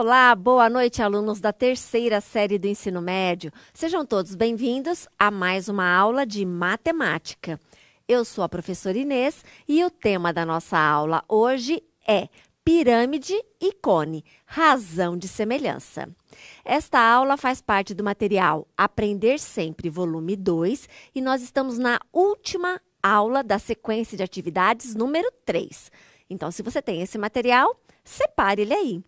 Olá, boa noite, alunos da terceira série do ensino médio. Sejam todos bem-vindos a mais uma aula de matemática. Eu sou a professora Inês e o tema da nossa aula hoje é Pirâmide e Cone Razão de Semelhança. Esta aula faz parte do material Aprender Sempre, volume 2, e nós estamos na última aula da sequência de atividades número 3. Então, se você tem esse material, separe ele aí.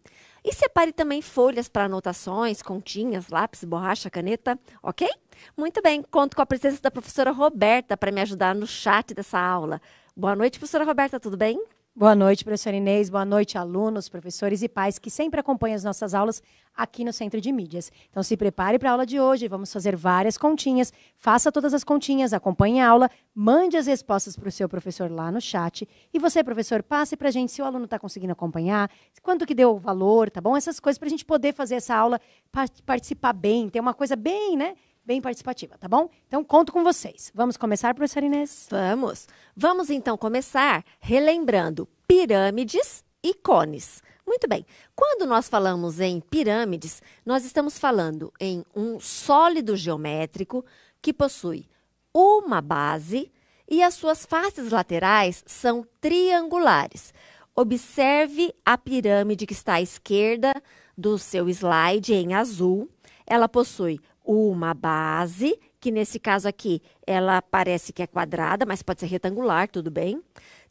E separe também folhas para anotações, continhas, lápis, borracha, caneta, ok? Muito bem, conto com a presença da professora Roberta para me ajudar no chat dessa aula. Boa noite, professora Roberta, tudo bem? Boa noite, professor Inês. Boa noite, alunos, professores e pais que sempre acompanham as nossas aulas aqui no Centro de Mídias. Então, se prepare para a aula de hoje. Vamos fazer várias continhas. Faça todas as continhas, acompanhe a aula, mande as respostas para o seu professor lá no chat. E você, professor, passe para a gente se o aluno está conseguindo acompanhar, quanto que deu o valor, tá bom? Essas coisas para a gente poder fazer essa aula, participar bem, ter uma coisa bem, né? bem participativa, tá bom? Então conto com vocês. Vamos começar, professora Inês? Vamos. Vamos então começar relembrando pirâmides e cones. Muito bem. Quando nós falamos em pirâmides, nós estamos falando em um sólido geométrico que possui uma base e as suas faces laterais são triangulares. Observe a pirâmide que está à esquerda do seu slide em azul. Ela possui uma base, que nesse caso aqui ela parece que é quadrada, mas pode ser retangular, tudo bem.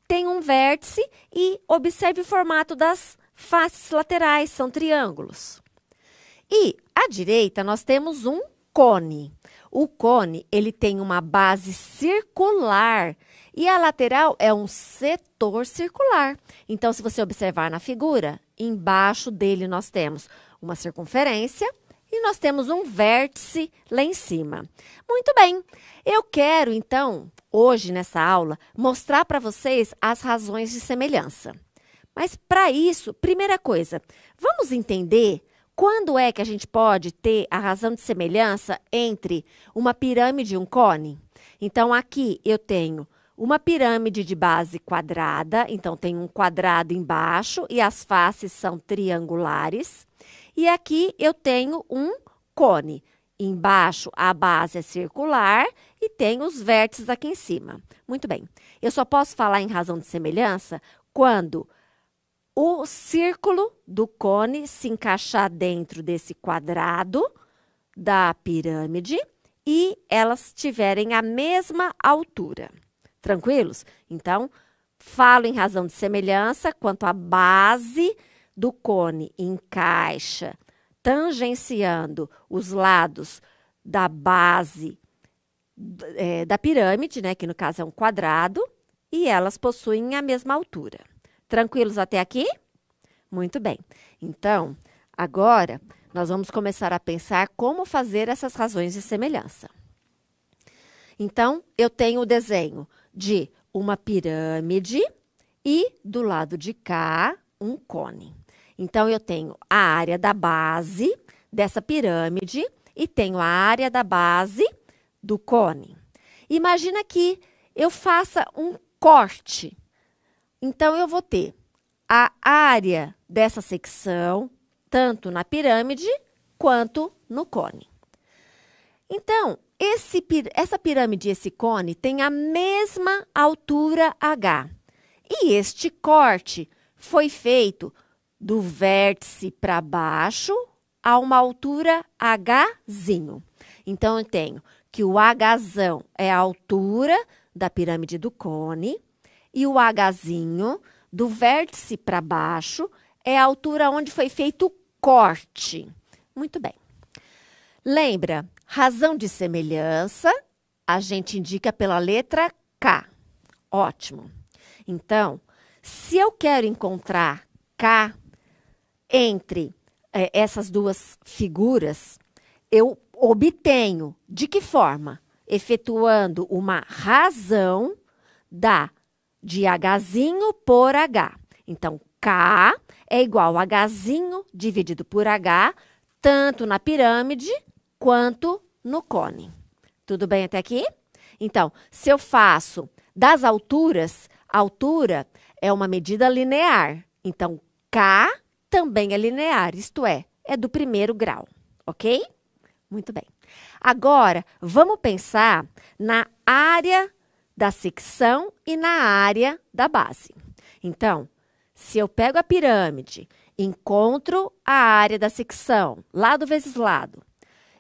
Tem um vértice e observe o formato das faces laterais, são triângulos. E à direita nós temos um cone. O cone, ele tem uma base circular e a lateral é um setor circular. Então se você observar na figura, embaixo dele nós temos uma circunferência, e nós temos um vértice lá em cima. Muito bem, eu quero então, hoje nessa aula, mostrar para vocês as razões de semelhança. Mas para isso, primeira coisa, vamos entender quando é que a gente pode ter a razão de semelhança entre uma pirâmide e um cone? Então, aqui eu tenho uma pirâmide de base quadrada, então tem um quadrado embaixo e as faces são triangulares. E aqui eu tenho um cone. Embaixo a base é circular e tem os vértices aqui em cima. Muito bem. Eu só posso falar em razão de semelhança quando o círculo do cone se encaixar dentro desse quadrado da pirâmide e elas tiverem a mesma altura. Tranquilos? Então, falo em razão de semelhança quanto à base do cone encaixa tangenciando os lados da base é, da pirâmide, né, que no caso é um quadrado, e elas possuem a mesma altura. Tranquilos até aqui? Muito bem. Então, agora nós vamos começar a pensar como fazer essas razões de semelhança. Então, eu tenho o desenho de uma pirâmide e do lado de cá um cone. Então, eu tenho a área da base dessa pirâmide e tenho a área da base do cone. Imagina que eu faça um corte. Então, eu vou ter a área dessa secção, tanto na pirâmide quanto no cone. Então, esse, essa pirâmide e esse cone têm a mesma altura H. E este corte foi feito do vértice para baixo a uma altura Hzinho. Então, eu tenho que o Hzão é a altura da pirâmide do cone e o Hzinho do vértice para baixo é a altura onde foi feito o corte. Muito bem. Lembra, razão de semelhança a gente indica pela letra K. Ótimo. Então, se eu quero encontrar K entre é, essas duas figuras, eu obtenho de que forma? Efetuando uma razão da de Hzinho por H. Então, K é igual a Hzinho dividido por H, tanto na pirâmide quanto no cone. Tudo bem até aqui? Então, se eu faço das alturas, altura é uma medida linear. Então, K também é linear, isto é, é do primeiro grau, ok? Muito bem. Agora, vamos pensar na área da secção e na área da base. Então, se eu pego a pirâmide, encontro a área da secção, lado vezes lado,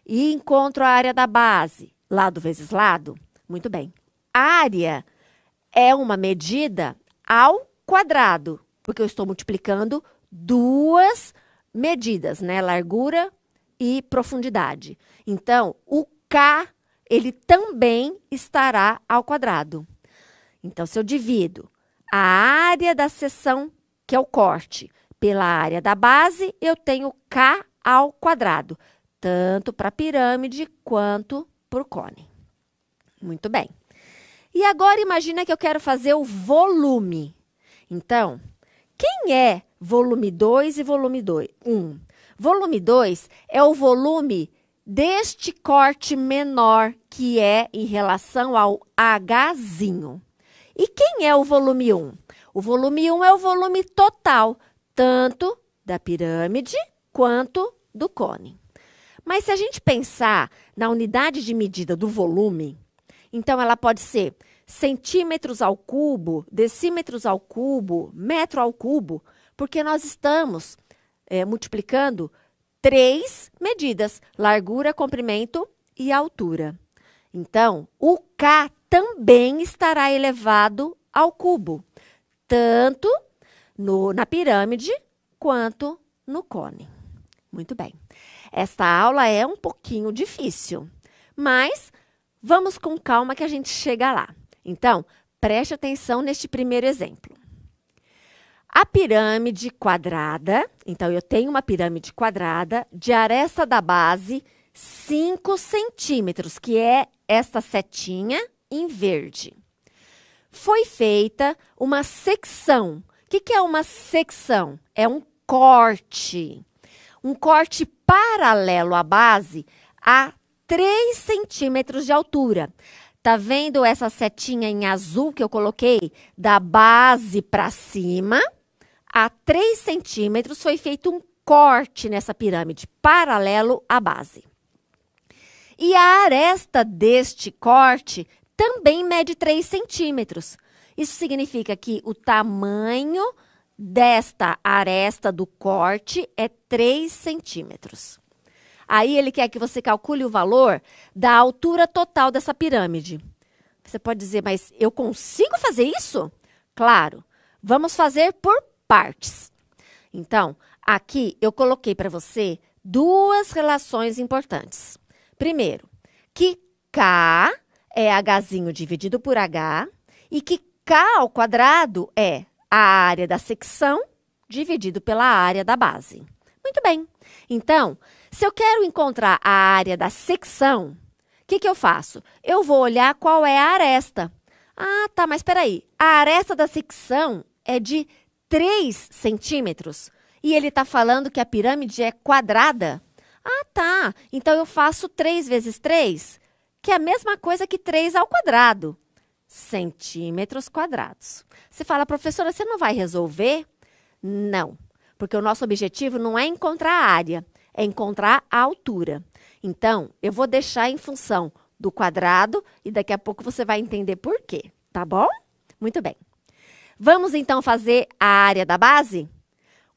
e encontro a área da base, lado vezes lado, muito bem. Área é uma medida ao quadrado, porque eu estou multiplicando duas medidas, né? Largura e profundidade. Então, o K, ele também estará ao quadrado. Então, se eu divido a área da seção, que é o corte, pela área da base, eu tenho K ao quadrado, tanto para a pirâmide quanto para o cone. Muito bem. E agora imagina que eu quero fazer o volume. Então, quem é volume 2 e volume 1? Volume 2 é o volume deste corte menor que é em relação ao Hzinho. E quem é o volume 1? Um? O volume 1 um é o volume total, tanto da pirâmide quanto do cone. Mas se a gente pensar na unidade de medida do volume, então ela pode ser centímetros ao cubo, decímetros ao cubo, metro ao cubo, porque nós estamos é, multiplicando três medidas: largura, comprimento e altura. Então, o K também estará elevado ao cubo, tanto no, na pirâmide quanto no cone. Muito bem. Esta aula é um pouquinho difícil, mas vamos com calma que a gente chega lá. Então, preste atenção neste primeiro exemplo. A pirâmide quadrada, então eu tenho uma pirâmide quadrada de aresta da base 5 centímetros, que é esta setinha em verde. Foi feita uma secção. O que, que é uma secção? É um corte. Um corte paralelo à base a 3 centímetros de altura. Tá vendo essa setinha em azul que eu coloquei? Da base para cima, a 3 centímetros, foi feito um corte nessa pirâmide, paralelo à base. E a aresta deste corte também mede 3 centímetros. Isso significa que o tamanho desta aresta do corte é 3 centímetros. Aí ele quer que você calcule o valor da altura total dessa pirâmide. Você pode dizer, mas eu consigo fazer isso? Claro, vamos fazer por partes. Então, aqui eu coloquei para você duas relações importantes. Primeiro, que K é H dividido por H e que K ao quadrado é a área da secção dividido pela área da base. Muito bem. Então, se eu quero encontrar a área da secção, o que, que eu faço? Eu vou olhar qual é a aresta. Ah, tá, mas espera aí. A aresta da secção é de 3 centímetros. E ele está falando que a pirâmide é quadrada? Ah, tá. Então eu faço 3 vezes 3, que é a mesma coisa que 3 ao quadrado. Centímetros quadrados. Você fala, professora, você não vai resolver? Não, porque o nosso objetivo não é encontrar a área é encontrar a altura. Então, eu vou deixar em função do quadrado e daqui a pouco você vai entender por quê, tá bom? Muito bem. Vamos então fazer a área da base?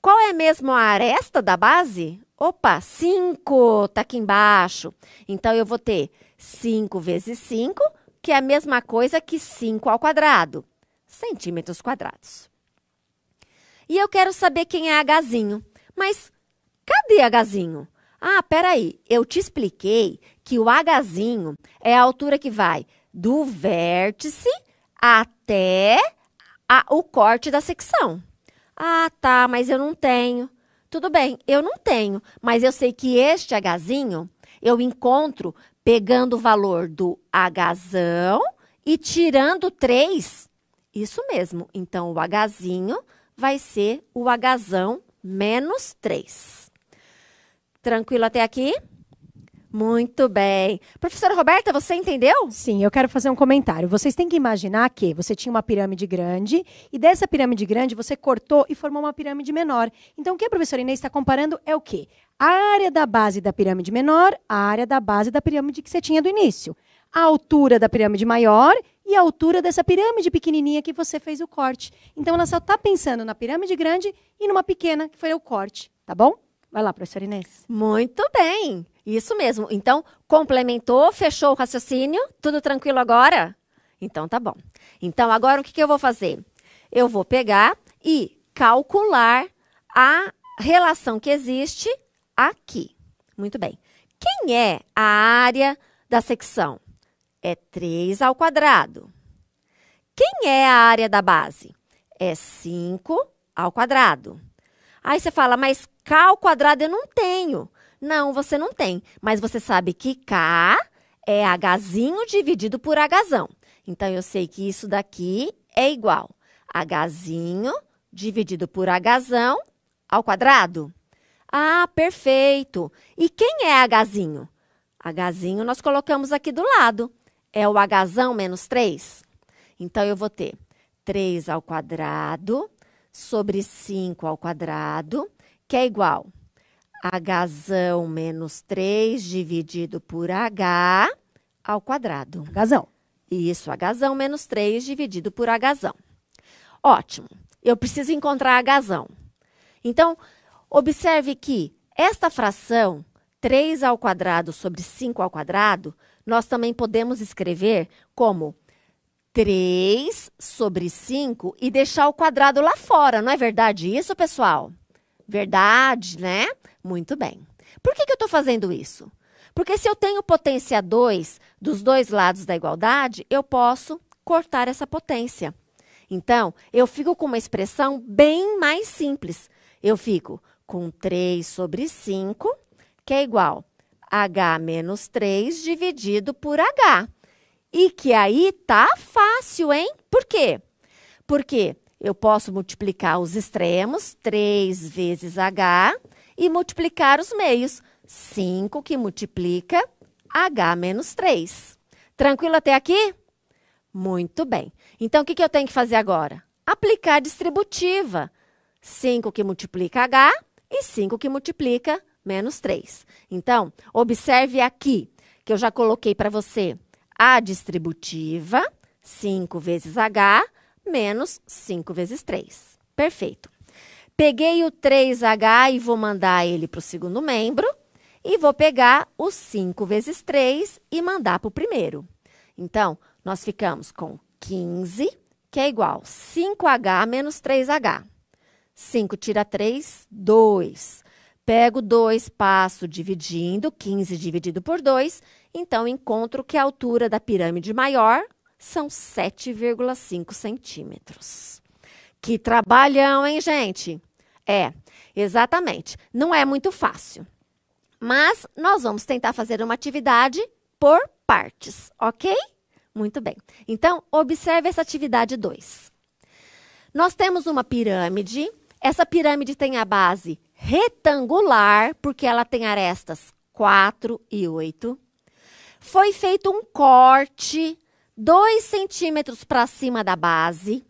Qual é mesmo a aresta da base? Opa, 5 tá aqui embaixo. Então, eu vou ter 5 vezes 5, que é a mesma coisa que 5 ao quadrado, centímetros quadrados. E eu quero saber quem é Hzinho. Mas Cadê Hzinho? Ah, peraí, eu te expliquei que o Hzinho é a altura que vai do vértice até a, o corte da secção. Ah, tá, mas eu não tenho. Tudo bem, eu não tenho, mas eu sei que este Hzinho eu encontro pegando o valor do Hzão e tirando 3. Isso mesmo. Então, o Hzinho vai ser o Hzão menos 3. Tranquilo até aqui? Muito bem. Professora Roberta, você entendeu? Sim, eu quero fazer um comentário. Vocês têm que imaginar que você tinha uma pirâmide grande e dessa pirâmide grande você cortou e formou uma pirâmide menor. Então, o que a professora Inês está comparando é o quê? A área da base da pirâmide menor, a área da base da pirâmide que você tinha do início. A altura da pirâmide maior e a altura dessa pirâmide pequenininha que você fez o corte. Então, ela só está pensando na pirâmide grande e numa pequena, que foi o corte, tá bom? Vai lá, professora Inês. Muito bem. Isso mesmo. Então, complementou, fechou o raciocínio? Tudo tranquilo agora? Então, tá bom. Então, agora o que, que eu vou fazer? Eu vou pegar e calcular a relação que existe aqui. Muito bem. Quem é a área da secção? É 3 ao quadrado. Quem é a área da base? É 5 ao quadrado. Aí você fala, mas K ao quadrado eu não tenho. Não, você não tem. Mas você sabe que K é H dividido por H. Então, eu sei que isso daqui é igual a H dividido por H ao quadrado. Ah, perfeito! E quem é H? H nós colocamos aqui do lado. É o H menos 3. Então, eu vou ter 3 ao quadrado sobre 5 ao quadrado que é igual a Hzão menos 3 dividido por H ao quadrado. Hzão. Isso, Hzão menos 3 dividido por Hzão. Ótimo. Eu preciso encontrar Hzão. Então, observe que esta fração, 3 ao quadrado sobre 5 ao quadrado, nós também podemos escrever como 3 sobre 5 e deixar o quadrado lá fora, não é verdade isso, pessoal? Verdade, né? Muito bem. Por que, que eu estou fazendo isso? Porque se eu tenho potência 2 dos dois lados da igualdade, eu posso cortar essa potência. Então, eu fico com uma expressão bem mais simples. Eu fico com 3 sobre 5, que é igual a h menos 3 dividido por h. E que aí tá fácil, hein? Por quê? Porque eu posso multiplicar os extremos, 3 vezes h, e multiplicar os meios, 5 que multiplica h menos 3. Tranquilo até aqui? Muito bem. Então, o que, que eu tenho que fazer agora? Aplicar a distributiva. 5 que multiplica h e 5 que multiplica menos 3. Então, observe aqui que eu já coloquei para você a distributiva, 5 vezes h, menos 5 vezes 3. Perfeito. Peguei o 3H e vou mandar ele para o segundo membro. E vou pegar o 5 vezes 3 e mandar para o primeiro. Então, nós ficamos com 15, que é igual a 5H menos 3H. 5 tira 3, 2. Pego 2, passo dividindo, 15 dividido por 2. Então, encontro que a altura da pirâmide maior são 7,5 centímetros. Que trabalhão, hein, gente? É, exatamente. Não é muito fácil. Mas nós vamos tentar fazer uma atividade por partes, ok? Muito bem. Então, observe essa atividade 2. Nós temos uma pirâmide. Essa pirâmide tem a base retangular, porque ela tem arestas 4 e 8. Foi feito um corte 2 centímetros para cima da base.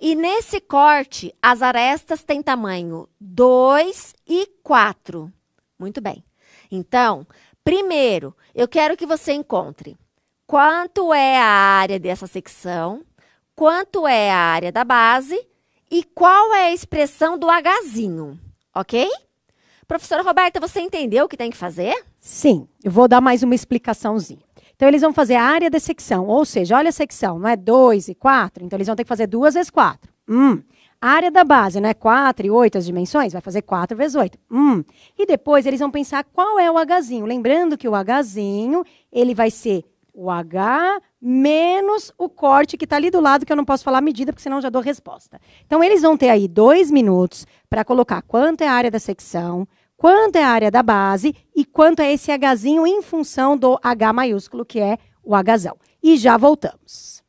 E nesse corte, as arestas têm tamanho 2 e 4. Muito bem. Então, primeiro, eu quero que você encontre quanto é a área dessa secção, quanto é a área da base e qual é a expressão do Hzinho, ok? Professora Roberta, você entendeu o que tem que fazer? Sim, eu vou dar mais uma explicaçãozinha. Então, eles vão fazer a área da secção, ou seja, olha a secção, não é 2 e 4? Então, eles vão ter que fazer 2 vezes 4. Hum. A área da base, não é 4 e 8 as dimensões, vai fazer 4 vezes 8. Hum. E depois eles vão pensar qual é o Hzinho. Lembrando que o Hzinho, ele vai ser o H menos o corte que está ali do lado, que eu não posso falar a medida, porque senão já dou resposta. Então, eles vão ter aí dois minutos para colocar quanto é a área da secção, quanto é a área da base e quanto é esse Hzinho em função do H maiúsculo, que é o Hzão. E já voltamos.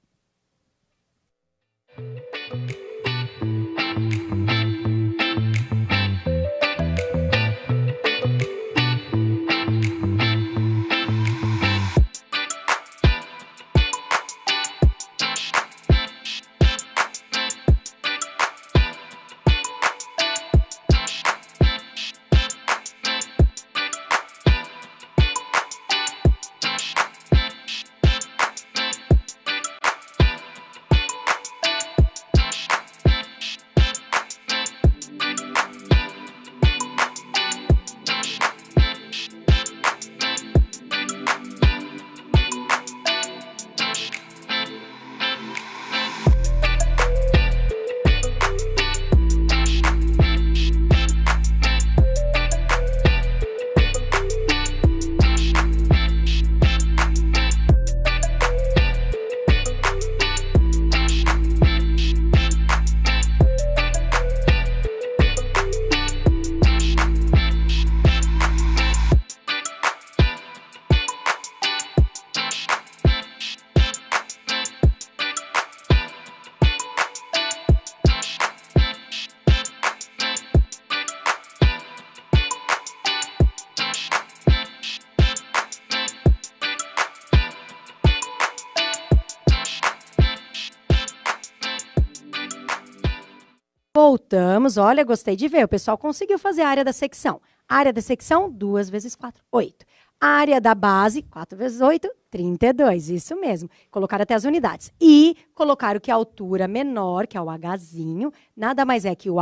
voltamos. Olha, gostei de ver. O pessoal conseguiu fazer a área da secção. área da secção, 2 vezes 4, 8. área da base, 4 vezes 8, 32. Isso mesmo. Colocar até as unidades. E colocar o que é a altura menor, que é o Hzinho, nada mais é que o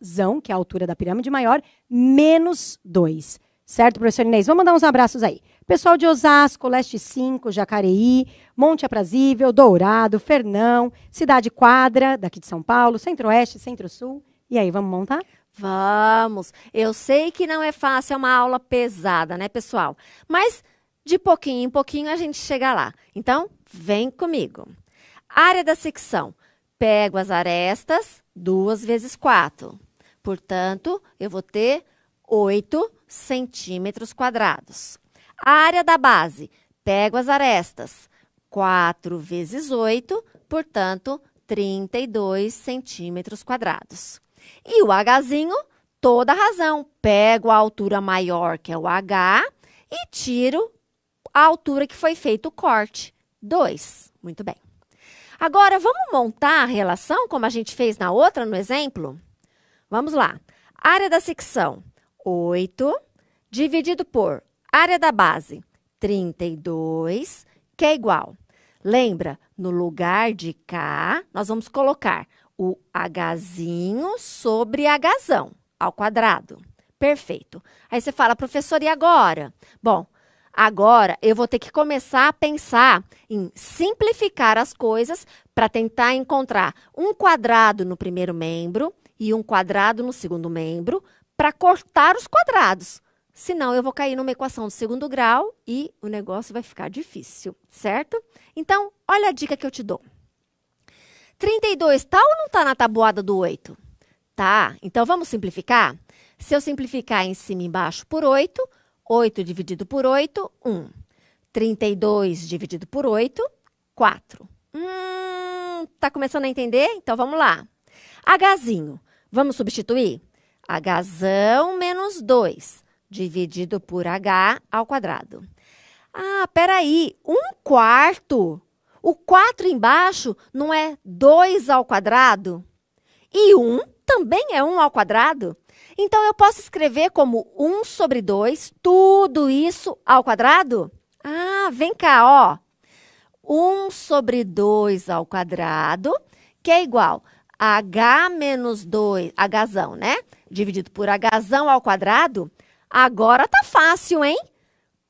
Hzão, que é a altura da pirâmide maior, menos 2. Certo, professor Inês? Vamos dar uns abraços aí. Pessoal de Osasco, Leste 5, Jacareí, Monte Aprazível, Dourado, Fernão, Cidade Quadra, daqui de São Paulo, Centro-Oeste, Centro-Sul, e aí, vamos montar? Vamos! Eu sei que não é fácil, é uma aula pesada, né, pessoal? Mas de pouquinho em pouquinho a gente chega lá. Então, vem comigo. Área da secção. Pego as arestas, duas vezes quatro. Portanto, eu vou ter 8 centímetros quadrados. área da base. Pego as arestas. 4 vezes 8, portanto, 32 centímetros quadrados. E o Hzinho, toda razão. Pego a altura maior, que é o H, e tiro a altura que foi feito o corte. 2. Muito bem. Agora, vamos montar a relação como a gente fez na outra, no exemplo? Vamos lá. Área da secção, 8, dividido por área da base, 32, que é igual. Lembra, no lugar de K, nós vamos colocar o Hzinho sobre Hzão ao quadrado. Perfeito. Aí você fala, professor, e agora? Bom, agora eu vou ter que começar a pensar em simplificar as coisas para tentar encontrar um quadrado no primeiro membro e um quadrado no segundo membro para cortar os quadrados. Senão eu vou cair numa equação de segundo grau e o negócio vai ficar difícil, certo? Então, olha a dica que eu te dou. 32 tá ou não tá na tabuada do 8? Tá. Então vamos simplificar? Se eu simplificar em cima e embaixo por 8, 8 dividido por 8, 1. 32 dividido por 8, 4. Hum, tá começando a entender? Então vamos lá. Hzinho, vamos substituir? Hzão menos 2 dividido por h ao quadrado. Ah, peraí, um quarto. O 4 embaixo não é 2 ao quadrado? E 1 também é 1 ao quadrado? Então eu posso escrever como 1 sobre 2, tudo isso ao quadrado? Ah, vem cá, ó. 1 sobre 2 ao quadrado, que é igual a h menos 2, hzão, né? Dividido por hzão ao quadrado. Agora tá fácil, hein?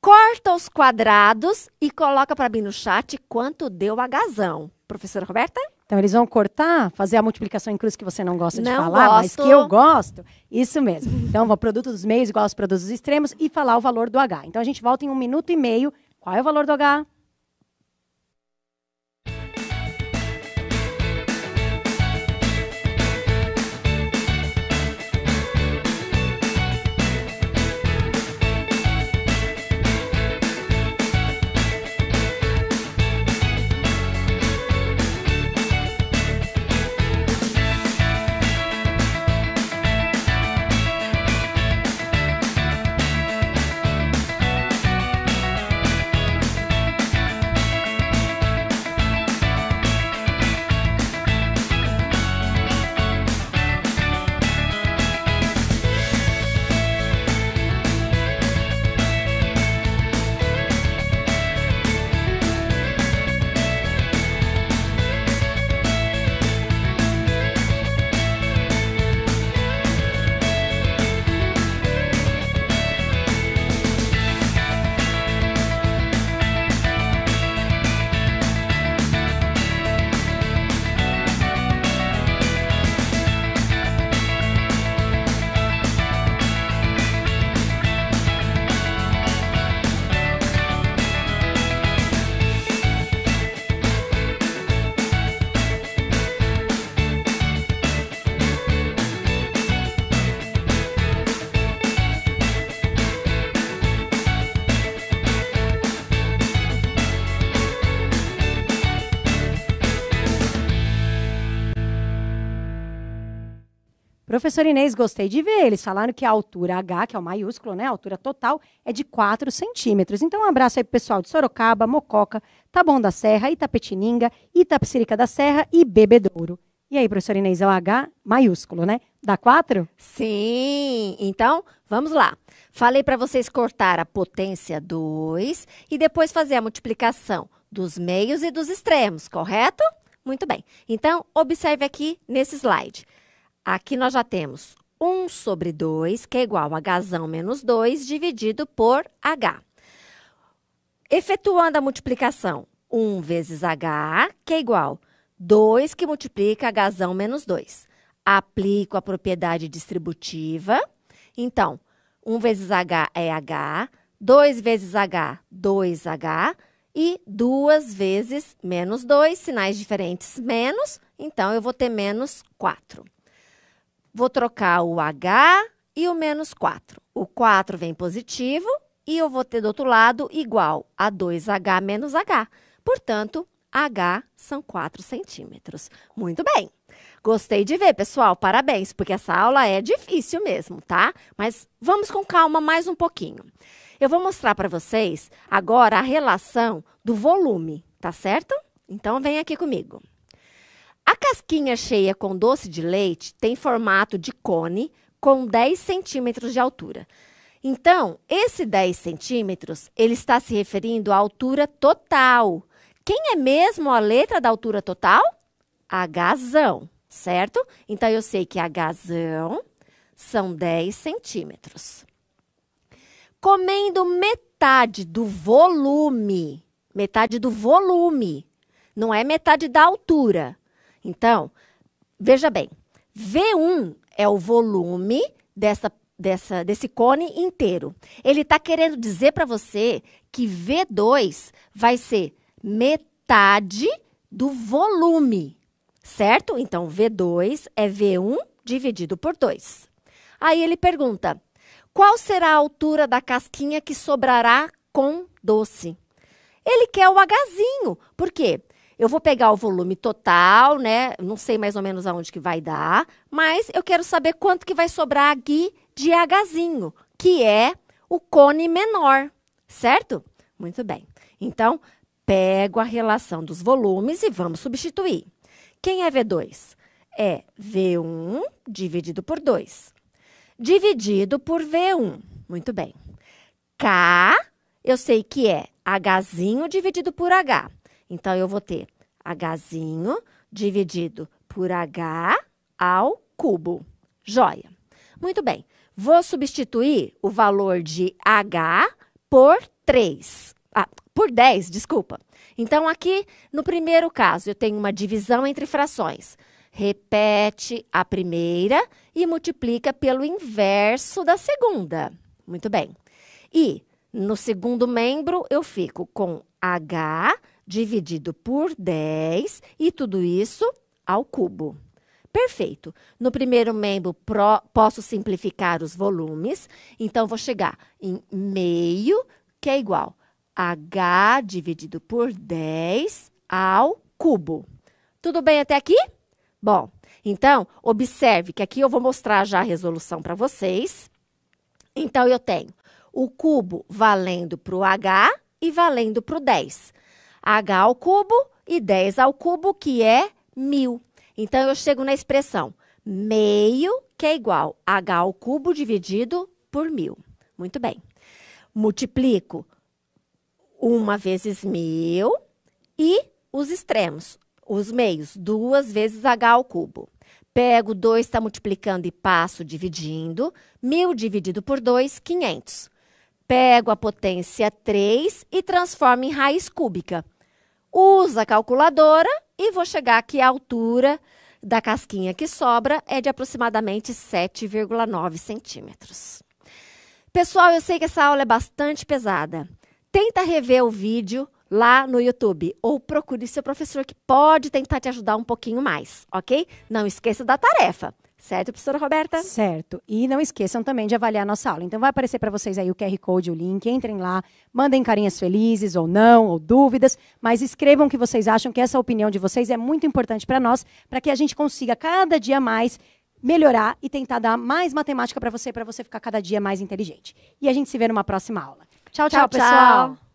corta os quadrados e coloca para mim no chat quanto deu a gazão. Professora Roberta? Então, eles vão cortar, fazer a multiplicação em cruz que você não gosta não de falar, gosto. mas que eu gosto. Isso mesmo. Então, o produto dos meios igual aos produtos dos extremos e falar o valor do H. Então, a gente volta em um minuto e meio. Qual é o valor do H? Professor Inês, gostei de ver. Eles falaram que a altura H, que é o maiúsculo, né? A altura total é de 4 centímetros. Então, um abraço aí pro pessoal de Sorocaba, Mococa, Tabão da Serra, Itapetininga, Itapsirica da Serra e Bebedouro. E aí, professor Inês, é o H maiúsculo, né? Dá quatro? Sim! Então, vamos lá. Falei para vocês cortar a potência 2 e depois fazer a multiplicação dos meios e dos extremos, correto? Muito bem. Então, observe aqui nesse slide. Aqui nós já temos 1 sobre 2, que é igual a Hzão menos 2, dividido por H. Efetuando a multiplicação, 1 vezes H, que é igual a 2 que multiplica Hzão menos 2. Aplico a propriedade distributiva. Então, 1 vezes H é H, 2 vezes H, 2H, e 2 vezes menos 2, sinais diferentes, menos, então eu vou ter menos 4. Vou trocar o H e o menos 4. O 4 vem positivo e eu vou ter do outro lado igual a 2H menos H. Portanto, H são 4 centímetros. Muito bem! Gostei de ver, pessoal. Parabéns, porque essa aula é difícil mesmo, tá? Mas vamos com calma mais um pouquinho. Eu vou mostrar para vocês agora a relação do volume, tá certo? Então, vem aqui comigo. A casquinha cheia com doce de leite tem formato de cone com 10 centímetros de altura. Então, esse 10 centímetros, ele está se referindo à altura total. Quem é mesmo a letra da altura total? Hzão, certo? Então, eu sei que Hzão são 10 centímetros. Comendo metade do volume, metade do volume, não é metade da altura, então, veja bem, V1 é o volume dessa, dessa, desse cone inteiro. Ele está querendo dizer para você que V2 vai ser metade do volume, certo? Então, V2 é V1 dividido por 2. Aí ele pergunta, qual será a altura da casquinha que sobrará com doce? Ele quer o Hzinho, Por quê? eu vou pegar o volume total, né? Não sei mais ou menos aonde que vai dar, mas eu quero saber quanto que vai sobrar aqui de Hzinho, que é o cone menor, certo? Muito bem. Então, pego a relação dos volumes e vamos substituir. Quem é V2? É V1 dividido por 2. Dividido por V1. Muito bem. K, eu sei que é Hzinho dividido por H. Então, eu vou ter h dividido por H ao cubo. Joia! Muito bem, vou substituir o valor de H por 3. Ah, por 10, desculpa. Então, aqui no primeiro caso, eu tenho uma divisão entre frações. Repete a primeira e multiplica pelo inverso da segunda. Muito bem. E no segundo membro, eu fico com H dividido por 10 e tudo isso ao cubo. Perfeito. No primeiro membro, pro, posso simplificar os volumes. Então, vou chegar em meio, que é igual H dividido por 10 ao cubo. Tudo bem até aqui? Bom, então, observe que aqui eu vou mostrar já a resolução para vocês. Então, eu tenho o cubo valendo para o H e valendo para o 10 h ao cubo e 10 ao cubo, que é 1000. Então, eu chego na expressão meio, que é igual a h ao cubo dividido por 1000. Muito bem. Multiplico uma vezes 1000 e os extremos, os meios, duas vezes h ao cubo. Pego 2, está multiplicando e passo dividindo. 1.000 dividido por 2, 500. Pego a potência 3 e transformo em raiz cúbica usa a calculadora e vou chegar que a altura da casquinha que sobra é de aproximadamente 7,9 centímetros. Pessoal, eu sei que essa aula é bastante pesada. Tenta rever o vídeo lá no YouTube ou procure seu professor que pode tentar te ajudar um pouquinho mais, ok? Não esqueça da tarefa. Certo, professora Roberta? Certo. E não esqueçam também de avaliar a nossa aula. Então vai aparecer para vocês aí o QR Code, o link, entrem lá, mandem carinhas felizes ou não, ou dúvidas, mas escrevam o que vocês acham, que essa opinião de vocês é muito importante para nós, para que a gente consiga cada dia mais melhorar e tentar dar mais matemática para você, para você ficar cada dia mais inteligente. E a gente se vê numa próxima aula. Tchau, tchau, tchau pessoal. Tchau.